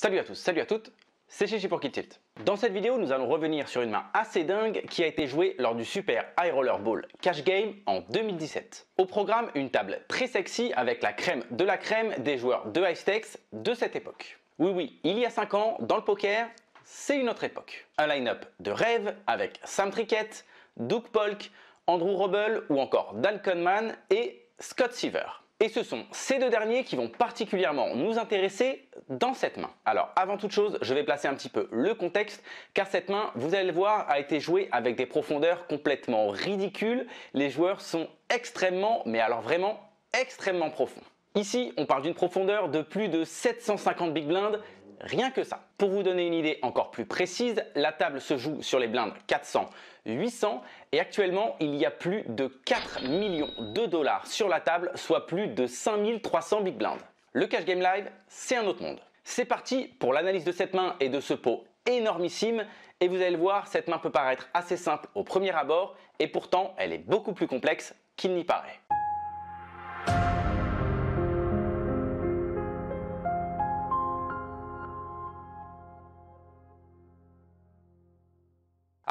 Salut à tous, salut à toutes, c'est Chichi pour Tilt. Dans cette vidéo, nous allons revenir sur une main assez dingue qui a été jouée lors du Super High Roller Ball Cash Game en 2017. Au programme, une table très sexy avec la crème de la crème des joueurs de high stakes de cette époque. Oui oui, il y a 5 ans, dans le poker, c'est une autre époque. Un line-up de rêve avec Sam Trickett, Doug Polk, Andrew Roble ou encore Dan Conman et Scott Seaver. Et ce sont ces deux derniers qui vont particulièrement nous intéresser dans cette main. Alors avant toute chose, je vais placer un petit peu le contexte car cette main, vous allez le voir, a été jouée avec des profondeurs complètement ridicules. Les joueurs sont extrêmement, mais alors vraiment extrêmement profonds. Ici, on parle d'une profondeur de plus de 750 big blinds, Rien que ça. Pour vous donner une idée encore plus précise, la table se joue sur les blindes 400, 800 et actuellement il y a plus de 4 millions de dollars sur la table, soit plus de 5300 big blindes. Le Cash Game Live, c'est un autre monde. C'est parti pour l'analyse de cette main et de ce pot énormissime et vous allez le voir, cette main peut paraître assez simple au premier abord et pourtant elle est beaucoup plus complexe qu'il n'y paraît.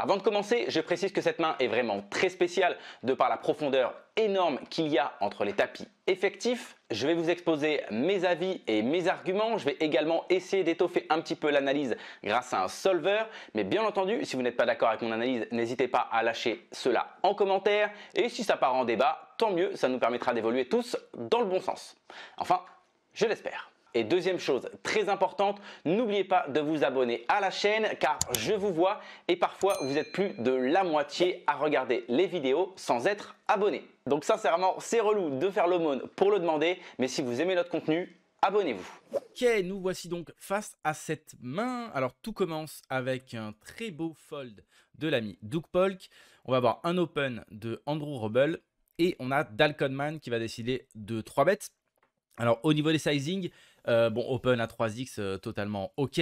Avant de commencer, je précise que cette main est vraiment très spéciale de par la profondeur énorme qu'il y a entre les tapis effectifs. Je vais vous exposer mes avis et mes arguments. Je vais également essayer d'étoffer un petit peu l'analyse grâce à un solver. Mais bien entendu, si vous n'êtes pas d'accord avec mon analyse, n'hésitez pas à lâcher cela en commentaire. Et si ça part en débat, tant mieux, ça nous permettra d'évoluer tous dans le bon sens. Enfin, je l'espère. Et deuxième chose très importante, n'oubliez pas de vous abonner à la chaîne car je vous vois et parfois vous êtes plus de la moitié à regarder les vidéos sans être abonné. Donc sincèrement, c'est relou de faire l'aumône pour le demander, mais si vous aimez notre contenu, abonnez-vous. Ok, nous voici donc face à cette main. Alors tout commence avec un très beau fold de l'ami Doug Polk. On va avoir un open de Andrew Rubble et on a Man qui va décider de 3 bêtes. Alors au niveau des sizing, euh, bon, open à 3x, euh, totalement OK.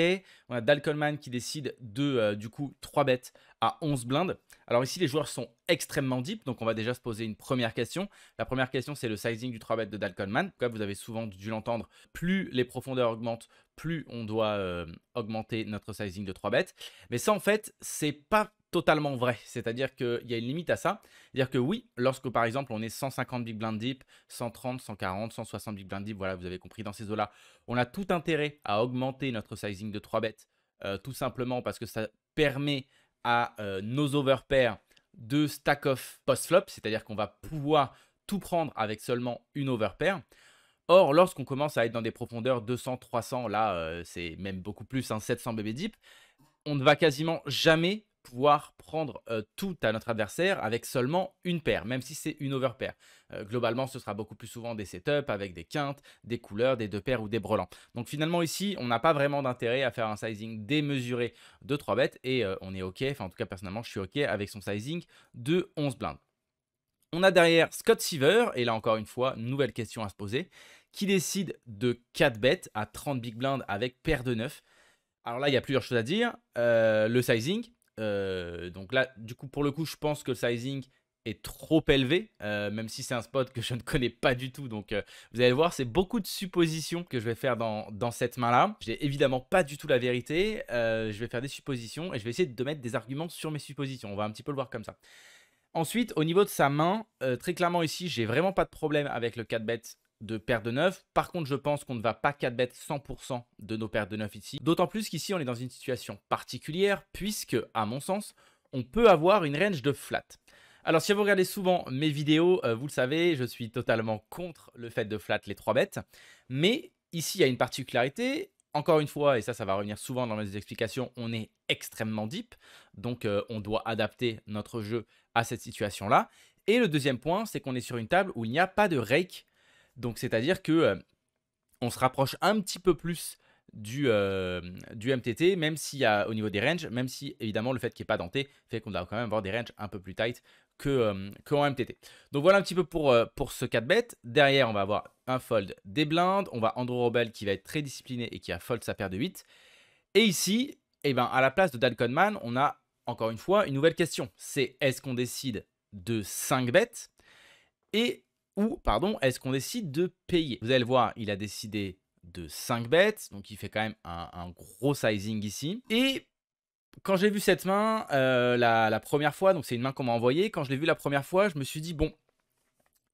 On a Dalkolman qui décide de, euh, du coup, 3 bêtes à 11 blindes. Alors ici, les joueurs sont extrêmement deep, donc on va déjà se poser une première question. La première question, c'est le sizing du 3 bêtes de En Comme vous avez souvent dû l'entendre, plus les profondeurs augmentent, plus on doit augmenter notre sizing de 3 bêtes. Mais ça, en fait, c'est pas totalement vrai. C'est-à-dire qu'il y a une limite à ça. C'est-à-dire que oui, lorsque par exemple on est 150 big blind deep, 130, 140, 160 big blind deep, voilà, vous avez compris dans ces eaux-là, on a tout intérêt à augmenter notre sizing de 3 bêtes, euh, tout simplement parce que ça permet à euh, nos overpairs de stack off post-flop, c'est-à-dire qu'on va pouvoir tout prendre avec seulement une overpair. Or, lorsqu'on commence à être dans des profondeurs 200, 300, là, euh, c'est même beaucoup plus, hein, 700 bébé deep, on ne va quasiment jamais pouvoir prendre euh, tout à notre adversaire avec seulement une paire, même si c'est une overpair. Euh, globalement, ce sera beaucoup plus souvent des setups avec des quintes, des couleurs, des deux paires ou des brelans. Donc finalement ici, on n'a pas vraiment d'intérêt à faire un sizing démesuré de 3 bêtes et euh, on est OK, enfin en tout cas personnellement, je suis OK avec son sizing de 11 blindes. On a derrière Scott Seaver, et là encore une fois, nouvelle question à se poser, qui décide de 4 bêtes à 30 big blindes avec paire de 9. Alors là, il y a plusieurs choses à dire. le sizing, euh, donc là, du coup, pour le coup, je pense que le sizing est trop élevé, euh, même si c'est un spot que je ne connais pas du tout. Donc euh, vous allez voir, c'est beaucoup de suppositions que je vais faire dans, dans cette main-là. J'ai évidemment pas du tout la vérité. je vais faire des suppositions et je vais essayer de mettre des arguments sur mes suppositions. On va un petit peu le voir comme ça. Ensuite, au niveau de sa main, très clairement ici, j'ai vraiment pas de problème avec le 4-bet de paires de neuf. Par contre, je pense qu'on ne va pas 4 bêtes 100% de nos paires de neuf ici. D'autant plus qu'ici, on est dans une situation particulière puisque, à mon sens, on peut avoir une range de flat. Alors, si vous regardez souvent mes vidéos, euh, vous le savez, je suis totalement contre le fait de flat les 3 bêtes. Mais ici, il y a une particularité. Encore une fois, et ça, ça va revenir souvent dans mes explications, on est extrêmement deep. Donc, euh, on doit adapter notre jeu à cette situation-là. Et le deuxième point, c'est qu'on est sur une table où il n'y a pas de rake donc c'est-à-dire que euh, on se rapproche un petit peu plus du, euh, du MTT, même s'il y a au niveau des ranges, même si évidemment le fait qu'il n'y pas denté fait qu'on doit quand même avoir des ranges un peu plus tight que, euh, que MTT. Donc voilà un petit peu pour, pour ce 4 bet. Derrière, on va avoir un fold des blindes. On va Andrew Robel qui va être très discipliné et qui a fold sa paire de 8. Et ici, eh ben, à la place de Dan Conman, on a encore une fois une nouvelle question. C'est est-ce qu'on décide de 5 bêtes et ou pardon, est-ce qu'on décide de payer Vous allez le voir, il a décidé de 5 bêtes, donc il fait quand même un, gros sizing ici. Et quand j'ai vu cette main euh, la, première fois, donc c'est une main qu'on m'a envoyée, quand je l'ai vu la première fois, je me suis dit, bon,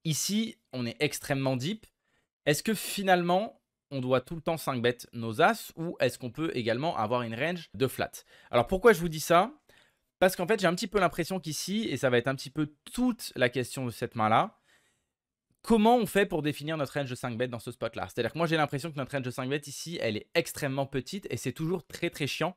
ici, on est extrêmement deep. Est-ce que finalement, on doit tout le temps 5 bêtes nos as ou est-ce qu'on peut également avoir une range de flat Alors pourquoi je vous dis ça Parce qu'en fait, j'ai un petit peu l'impression qu'ici, et ça va être un petit peu toute la question de cette main-là, comment on fait pour définir notre range de 5 bêtes dans ce spot-là C'est-à-dire que moi, j'ai l'impression que notre range de 5 bêtes ici, elle est extrêmement petite et c'est toujours très très chiant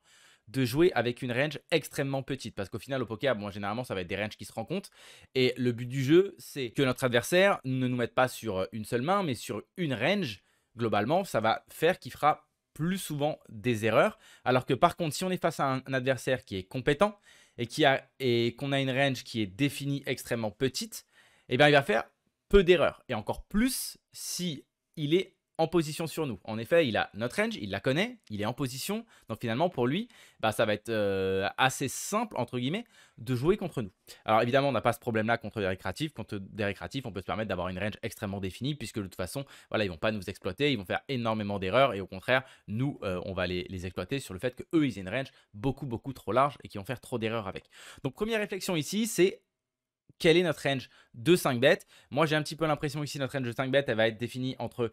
de jouer avec une range extrêmement petite. Parce qu'au final, au poker, moi, généralement, ça va être des ranges qui se rencontrent. Et le but du jeu, c'est que notre adversaire ne nous mette pas sur euh, une seule main, mais sur une range. Globalement, ça va faire qu'il fera plus souvent des erreurs. Alors que par contre, si on est face à un adversaire qui est compétent et qu'on a, a une range qui est définie extrêmement petite, eh bien, il va faire d'erreurs. Et encore plus si il est en position sur nous. En effet, il a notre range, il la connaît, il est en position. Donc finalement, pour lui, bah, ça va être euh, assez simple, entre guillemets, de jouer contre nous. Alors évidemment, on n'a pas ce problème-là contre des récréatifs. Contre des récréatifs, on peut se permettre d'avoir une range extrêmement définie, puisque de toute façon, voilà, ils vont pas nous exploiter, ils vont faire énormément d'erreurs, et au contraire, nous, euh, on va les, exploiter sur le fait que eux ils aient une range beaucoup, beaucoup trop large, et qu'ils vont faire trop d'erreurs avec. Donc première réflexion ici, c'est quel est notre range de 5 bêtes. Moi, j'ai un petit peu l'impression que notre range de 5 bêtes, elle va être définie entre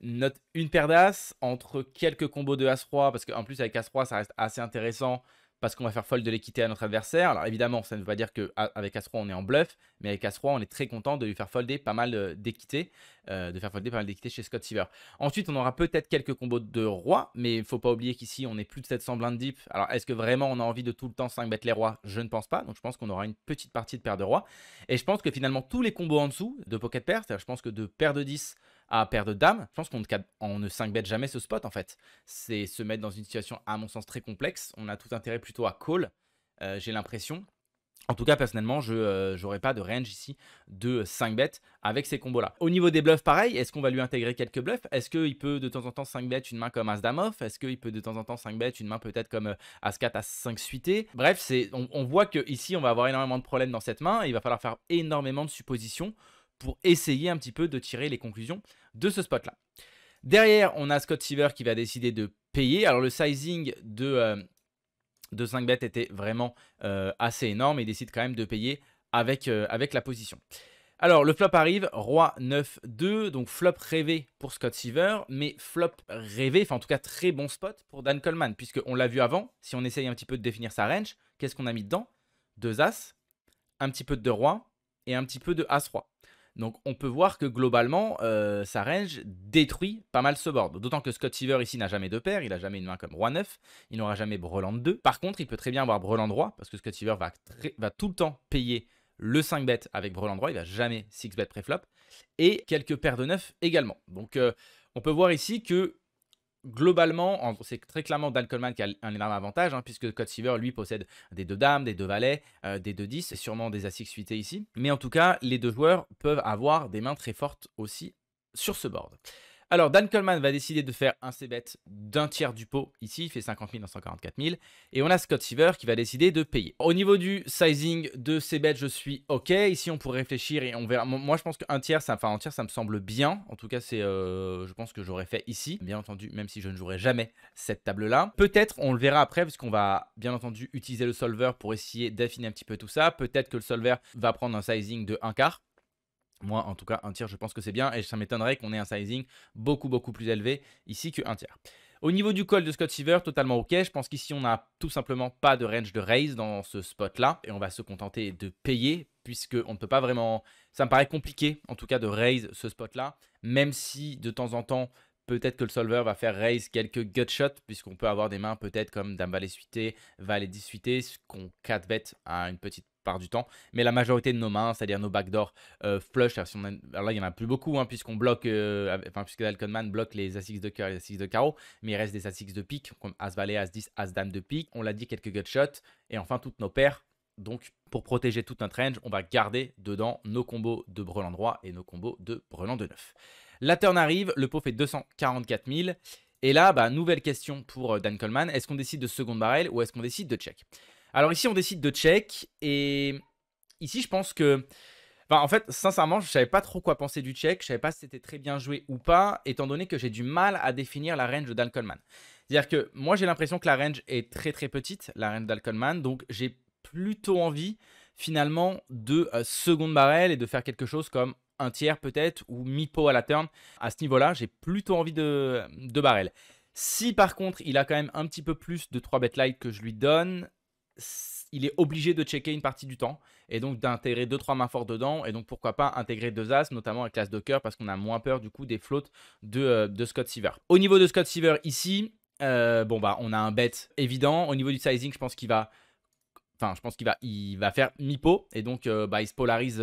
notre une paire d'as, entre quelques combos de as-roi, parce qu'en plus, avec as-roi, ça reste assez intéressant parce qu'on va faire fold de l'équité à notre adversaire. Alors évidemment, ça ne veut pas dire qu'avec As-3, on est en bluff, mais avec As-3, on est très content de lui faire folder pas mal euh, d'équité, euh, de faire folder pas mal d'équité chez Scott Siever. Ensuite, on aura peut-être quelques combos de Roi, mais il faut pas oublier qu'ici, on est plus de 700 blindes deep. Alors est-ce que vraiment on a envie de tout le temps 5 bêtes les rois Je ne pense pas, donc je pense qu'on aura une petite partie de paire de rois. Et je pense que finalement, tous les combos en dessous de pocket pair, c'est-à-dire je pense que de paire de 10 à paire de dames. je pense qu'on ne, ne 5 bet jamais ce spot en fait. C'est se mettre dans une situation à mon sens très complexe. On a tout intérêt plutôt à call, euh, j'ai l'impression. En tout cas, personnellement, je n'aurai euh, pas de range ici de 5 bêtes avec ces combos-là. Au niveau des bluffs, pareil, est-ce qu'on va lui intégrer quelques bluffs Est-ce qu'il peut de temps en temps 5 bêtes une main comme as Est-ce qu'il peut de temps en temps 5 bêtes une main peut-être comme As-4, As-5 suité Bref, on, voit qu'ici, on va avoir énormément de problèmes dans cette main il va falloir faire énormément de suppositions pour essayer un petit peu de tirer les conclusions de ce spot-là. Derrière, on a Scott Seaver qui va décider de payer. Alors le sizing de, 5 euh, bêtes était vraiment euh, assez énorme et il décide quand même de payer avec, euh, avec la position. Alors le flop arrive, roi 9-2, donc flop rêvé pour Scott Seaver mais flop rêvé, enfin en tout cas très bon spot pour Dan Coleman, puisque on l'a vu avant, si on essaye un petit peu de définir sa range, qu'est-ce qu'on a mis dedans Deux As, un petit peu de Roi et un petit peu de As-Roi. Donc on peut voir que globalement, euh, sa range détruit pas mal ce board. D'autant que Scott Seaver ici n'a jamais de paire, il n'a jamais une main comme Roi 9, il n'aura jamais Breland 2. Par contre, il peut très bien avoir Breland droit parce que Scott Seaver va, tout le temps payer le 5-bet avec Breland droit il va jamais 6-bet préflop, et quelques paires de 9 également. Donc euh, on peut voir ici que globalement, c'est très clairement Dan Coleman qui a un énorme avantage, hein, puisque Code lui, possède des deux dames, des deux valets, euh, des deux 10 et sûrement des a suités ici. Mais en tout cas, les deux joueurs peuvent avoir des mains très fortes aussi sur ce board. Alors, Dan Coleman va décider de faire un c-bet d'un tiers du pot. Ici, il fait 50 000 dans 144 000. Et on a Scott Seaver qui va décider de payer. Au niveau du sizing de c-bet, je suis OK. Ici, on pourrait réfléchir et on verra. Moi, je pense qu'un tiers, ça, enfin, un tiers, ça me semble bien. En tout cas, c'est, euh, je pense que j'aurais fait ici. Bien entendu, même si je ne jouerai jamais cette table-là. Peut-être, on le verra après, puisqu'on va, bien entendu, utiliser le solver pour essayer d'affiner un petit peu tout ça. Peut-être que le solver va prendre un sizing de un quart moi, en tout cas, un tiers, je pense que c'est bien et ça m'étonnerait qu'on ait un sizing beaucoup, beaucoup plus élevé ici qu'un tiers. Au niveau du call de Scott Seaver, totalement ok. Je pense qu'ici, on n'a tout simplement pas de range de raise dans ce spot-là et on va se contenter de payer puisque ne peut pas vraiment. Ça me paraît compliqué, en tout cas, de raise ce spot-là, même si de temps en temps, peut-être que le solver va faire raise quelques gutshots puisqu'on peut avoir des mains peut-être comme Dame Valet suité, Valet 10 ce qu'on 4 bet à une petite part du temps, mais la majorité de nos mains, c'est-à-dire nos backdoors euh, flush, alors, là il n'y en a plus beaucoup, hein, puisqu'on bloque, euh, enfin puisque Dalconman bloque les As-6 de cœur et les As-6 de carreau, mais il reste des As-6 de pique, comme As-Valet, As-10, As-Dame de pique, on l'a dit quelques gutshots, et enfin toutes nos paires, donc pour protéger tout notre range, on va garder dedans nos combos de brelan droit et nos combos de brelan de neuf. La turn arrive, le pot fait 244 000, et là, bah, nouvelle question pour euh, Dan Coleman, est-ce qu'on décide de seconde barrel ou est-ce qu'on décide de check alors ici, on décide de check. Et ici, je pense que... en fait, sincèrement, je savais pas trop quoi penser du check. Je savais pas si c'était très bien joué ou pas, étant donné que j'ai du mal à définir la range d'Alconman. C'est-à-dire que moi, j'ai l'impression que la range est très très petite, la range d'Alconman. Donc, j'ai plutôt envie, finalement, de euh, seconde barrel et de faire quelque chose comme un tiers peut-être ou mi-pot à la turn. À ce niveau-là, j'ai plutôt envie de, de barrel. Si par contre il a quand même un petit peu plus de 3 bet light que je lui donne, il est obligé de checker une partie du temps et donc d'intégrer deux trois mains fortes dedans et donc pourquoi pas intégrer deux as notamment avec l'as de cœur parce qu'on a moins peur du coup des flottes de, euh, Scott Seaver. Au niveau de Scott Seaver ici, euh, bon bah on a un bet évident. Au niveau du sizing, je pense qu'il va enfin je pense qu'il va il va faire mi et donc euh, bah il se polarise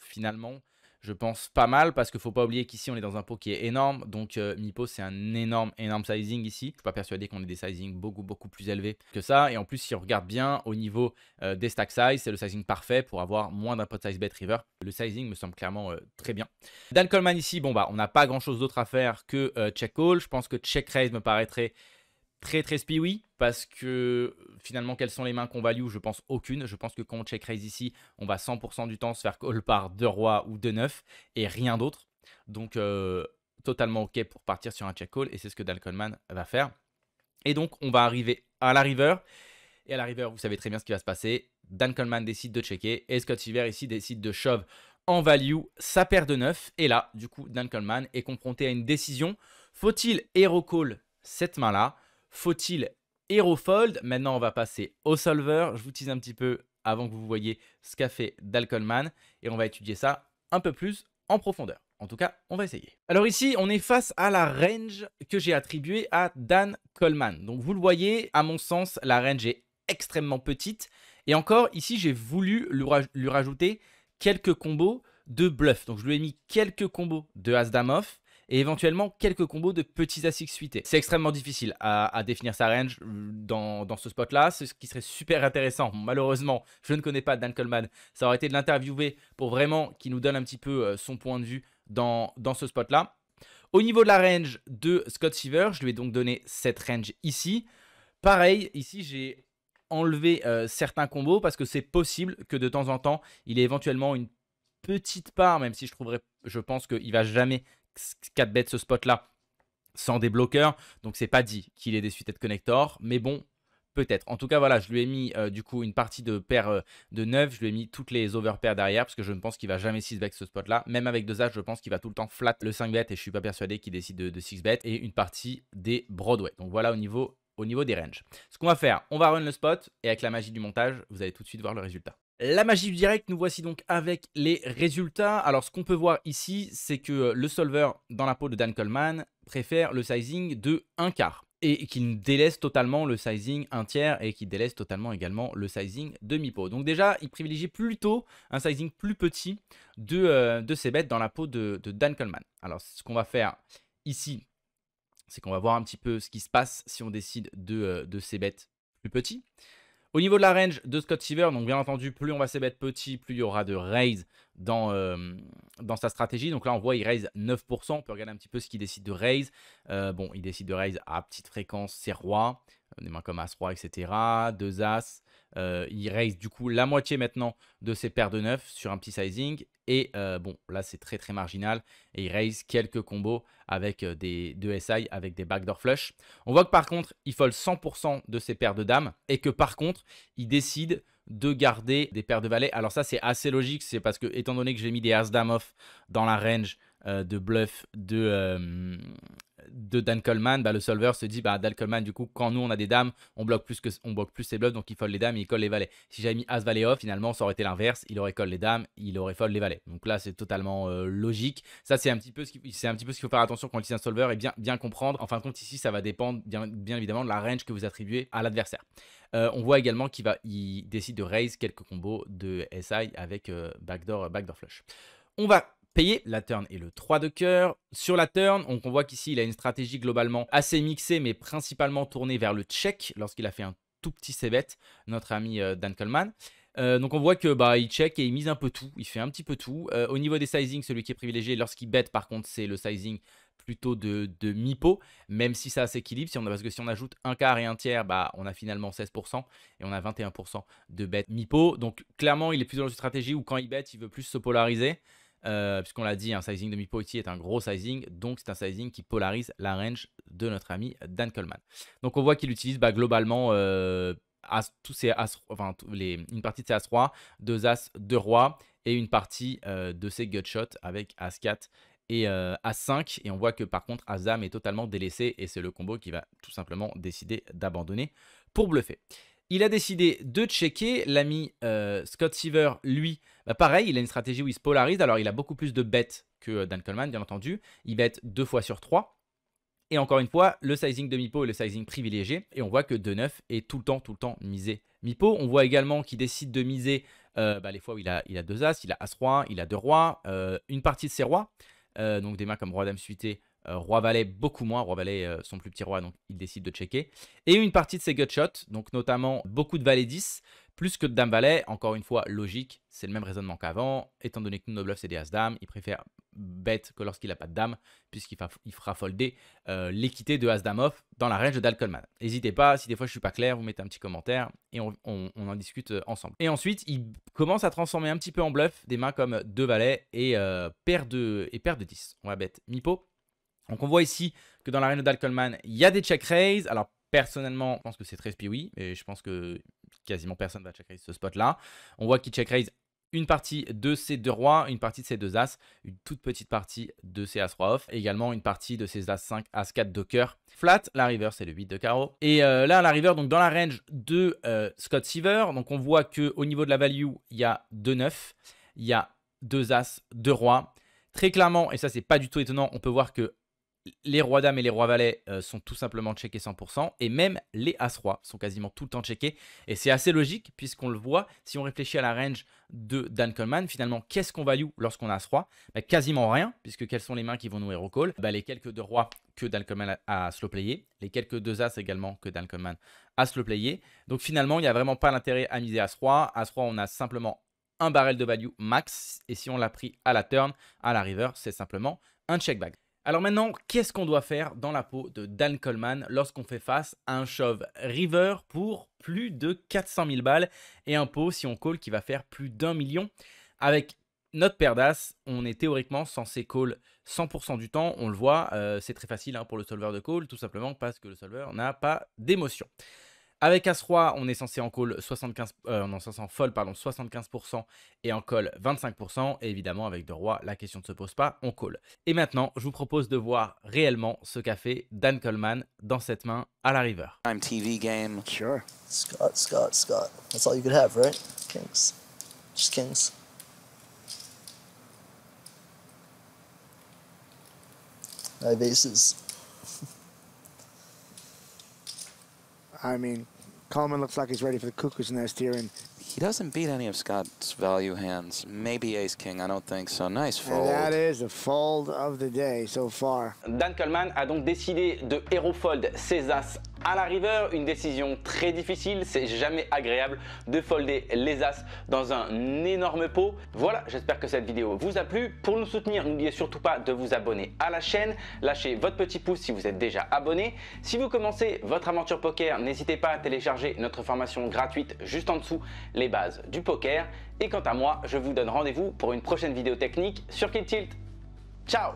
finalement je pense, pas mal parce qu'il faut pas oublier qu'ici on est dans un pot qui est énorme. Donc euh, Mipo c'est un énorme, énorme sizing ici. Je suis pas persuadé qu'on ait des sizing beaucoup, beaucoup plus élevés que ça. Et en plus, si on regarde bien au niveau euh, des stack size, c'est le sizing parfait pour avoir moins d'un pot size bet river. Le sizing me semble clairement euh, très bien. Dan Coleman ici, bon bah on n'a pas grand chose d'autre à faire que check call. Je pense que check raise me paraîtrait Très très oui parce que finalement quelles sont les mains qu'on value Je pense aucune. Je pense que quand on check raise ici, on va 100% du temps se faire call par deux rois ou deux neufs et rien d'autre. Donc euh, totalement ok pour partir sur un check call et c'est ce que Coleman va faire. Et donc on va arriver à la river et à la river vous savez très bien ce qui va se passer. Dan Coleman décide de checker et Scott Silver ici décide de shove en value sa paire de neuf. Et là, du coup, Dan Coleman est confronté à une décision. Faut-il hero call cette main-là faut-il HeroFold Maintenant, on va passer au solver. Je vous tease un petit peu avant que vous voyez ce qu'a fait Coleman. et on va étudier ça un peu plus en profondeur. En tout cas, on va essayer. Alors ici, on est face à la range que j'ai attribuée à Dan Coleman. Donc vous le voyez, à mon sens, la range est extrêmement petite. Et encore, ici, j'ai voulu lui, rajouter quelques combos de bluff. Donc je lui ai mis quelques combos de Asdamov et éventuellement quelques combos de petits suités. C'est extrêmement difficile à, définir sa range euh, dans, ce spot-là. Ce qui serait super intéressant, malheureusement, je ne connais pas Dan Coleman. Ça aurait été de l'interviewer pour vraiment qu'il nous donne un petit peu euh, son point de vue dans, ce spot-là. Au niveau de la range de Scott Seaver, je lui ai donc donné cette range ici. Pareil, ici j'ai enlevé euh, certains combos parce que c'est possible que de temps en temps, il ait éventuellement une petite part, même si je trouverais, je pense qu'il va jamais 4 bêtes ce spot-là sans des bloqueurs. Donc c'est pas dit qu'il est suites de connector, mais bon, peut-être. En tout cas, voilà, je lui ai mis euh, du coup une partie de paire euh, de 9, je lui ai mis toutes les overpairs derrière parce que je ne pense qu'il va jamais 6 bet ce spot là. Même avec 2 As, je pense qu'il va tout le temps flat le 5 bet et je suis pas persuadé qu'il décide de, 6 bêtes et une partie des Broadway. Donc voilà au niveau au niveau des ranges. Ce qu'on va faire, on va run le spot et avec la magie du montage, vous allez tout de suite voir le résultat. La magie du direct, nous voici donc avec les résultats. Alors ce qu'on peut voir ici, c'est que euh, le solver dans la peau de Dan Coleman préfère le sizing de 1 quart et qu'il délaisse totalement le sizing 1 tiers et qu'il délaisse totalement également le sizing demi peau Donc déjà, il privilégie plutôt un sizing plus petit de, ces euh, bêtes dans la peau de, Dan Coleman. Alors ce qu'on va faire ici, c'est qu'on va voir un petit peu ce qui se passe si on décide de, euh, de ces bêtes plus petits. Au niveau de la range de Scott Seaver, donc bien entendu, plus on va mettre petit, plus il y aura de raise dans, euh, dans sa stratégie. Donc là, on voit, il raise 9%. On peut regarder un petit peu ce qu'il décide de raise. Euh, bon, il décide de raise à petite fréquence, c'est rois, euh, des mains comme As-Roi, etc. Deux As, euh, il raise du coup la moitié maintenant de ses paires de neuf sur un petit sizing. Et euh, bon, là c'est très très marginal. Et il raise quelques combos avec euh, des deux SI, avec des backdoor flush. On voit que par contre, il fold 100% de ses paires de dames. Et que par contre, il décide de garder des paires de valets. Alors ça c'est assez logique, c'est parce que étant donné que j'ai mis des as off dans la range de bluff de, de Dan Coleman, bah, le solver se dit bah, Dan Coleman, du coup, quand nous on a des dames, on bloque plus, que, on bloque plus ses bluffs, donc il fold les dames et il colle les valets. Si j'avais mis As Valet off, finalement, ça aurait été l'inverse. Il aurait colle les dames, il aurait fold les valets. Donc là, c'est totalement euh, logique. Ça, c'est un petit peu ce qu'il faut faire attention quand il un solver et bien, comprendre. En fin de compte, ici, ça va dépendre bien, évidemment de la range que vous attribuez à l'adversaire. Euh, on voit également qu'il il décide de raise quelques combos de SI avec euh, backdoor, backdoor flush. On va Payé, La turn est le 3 de cœur. Sur la turn, on, voit qu'ici, il a une stratégie globalement assez mixée, mais principalement tournée vers le check lorsqu'il a fait un tout petit c-bet, notre ami euh, Dan Coleman. Euh, donc on voit que bah il check et il mise un peu tout, il fait un petit peu tout. Euh, au niveau des sizing, celui qui est privilégié lorsqu'il bet par contre c'est le sizing plutôt de, de mi-pot, même si ça s'équilibre, si on, parce que si on ajoute un quart et un tiers, bah, on a finalement 16% et on a 21% de bet mi-pot. Donc clairement, il est plus dans une stratégie où quand il bet, il veut plus se polariser. Euh, puisqu'on l'a dit, un sizing de mi ici est un gros sizing, donc c'est un sizing qui polarise la range de notre ami Dan Coleman. Donc on voit qu'il utilise bah, globalement euh, tous ses as, les, une partie de ses As-Roi, deux As, de roi et une partie euh, de ses gutshots avec As-4 et As-5. Et on voit que par contre Azam est totalement délaissé et c'est le combo qui va tout simplement décider d'abandonner pour bluffer. Il a décidé de checker. L'ami euh, Scott Seaver, lui, bah, pareil, il a une stratégie où il se polarise. Alors, il a beaucoup plus de bêtes que euh, Dan Coleman, bien entendu. Il bête deux fois sur trois. Et encore une fois, le sizing de Mipo est le sizing privilégié. Et on voit que 2-9 est tout le temps, tout le temps misé Mipo. On voit également qu'il décide de miser euh, bah, les fois où il a, deux As, il a As-Roi, il a deux Rois, une partie de ses Rois. donc des mains comme Roi-Dame suité, euh, roi valet beaucoup moins, roi valet euh, son plus petit roi donc il décide de checker et une partie de ses gutshots, donc notamment beaucoup de valet 10 plus que de dame valet, encore une fois logique, c'est le même raisonnement qu'avant, étant donné que nos bluffs c'est des as il préfère bête que lorsqu'il n'a pas de dame puisqu'il il fera folder euh, l'équité de as off dans la range d'Alcolman. N'hésitez pas, si des fois je suis pas clair, vous mettez un petit commentaire et on, en discute ensemble. Et ensuite, il commence à transformer un petit peu en bluff des mains comme deux valets et paire de et paire de 10. On va bête Mipo donc on voit ici que dans l'arène d'Al il y a des check raises Alors personnellement, je pense que c'est très spiwi mais je pense que quasiment personne va check raise ce spot là. On voit qu'il check raise une partie de ses deux rois, une partie de ses deux as, une toute petite partie de ses as roi off, également une partie de ses as 5, as 4 de cœur. Flat, la river c'est le 8 de carreau. Et euh, là la river donc dans la range de euh, Scott Seaver, donc on voit que au niveau de la value, il y a deux 9, il y a deux as, deux rois. Très clairement, et ça c'est pas du tout étonnant, on peut voir que les rois dames et les rois valets euh, sont tout simplement checkés 100%, et même les as rois sont quasiment tout le temps checkés. Et c'est assez logique, puisqu'on le voit, si on réfléchit à la range de Dan Coleman, finalement, qu'est-ce qu'on value lorsqu'on a as roi bah, Quasiment rien, puisque quelles sont les mains qui vont nous au call bah, Les quelques deux rois que Dan Coleman a slow les quelques deux as également que Dan Coleman a slow Donc finalement, il n'y a vraiment pas l'intérêt à miser as roi. As roi, on a simplement un barrel de value max, et si on l'a pris à la turn, à la river, c'est simplement un check back. Alors maintenant, qu'est-ce qu'on doit faire dans la peau de Dan Coleman lorsqu'on fait face à un chauve River pour plus de 400 000 balles et un pot si on call qui va faire plus d'un million Avec notre paire d'as, on est théoriquement censé call 100% du temps, on le voit, euh, c'est très facile hein, pour le solver de call, tout simplement parce que le solver n'a pas d'émotion. Avec As-Roi, on est censé en call 75, euh, pardon, 75% et en call 25%. Et évidemment, avec deux rois, la question ne se pose pas, on call. Et maintenant, je vous propose de voir réellement ce qu'a fait Dan Coleman dans cette main à la river. I'm TV game. Sure. Scott, Scott, Scott. That's all you could have, right? Kings. Just kings. I mean, Coleman looks like he's ready for the cuckoo's nest here. And he doesn't beat any of Scott's value hands. Maybe ace-king, I don't think so. Nice fold. And that is the fold of the day so far. Dan Coleman a donc décidé de hero fold ses as à la river, une décision très difficile, c'est jamais agréable de folder les as dans un énorme pot. Voilà, j'espère que cette vidéo vous a plu. Pour nous soutenir, n'oubliez surtout pas de vous abonner à la chaîne, lâchez votre petit pouce si vous êtes déjà abonné. Si vous commencez votre aventure poker, n'hésitez pas à télécharger notre formation gratuite juste en dessous, les bases du poker. Et quant à moi, je vous donne rendez-vous pour une prochaine vidéo technique sur Tilt. Ciao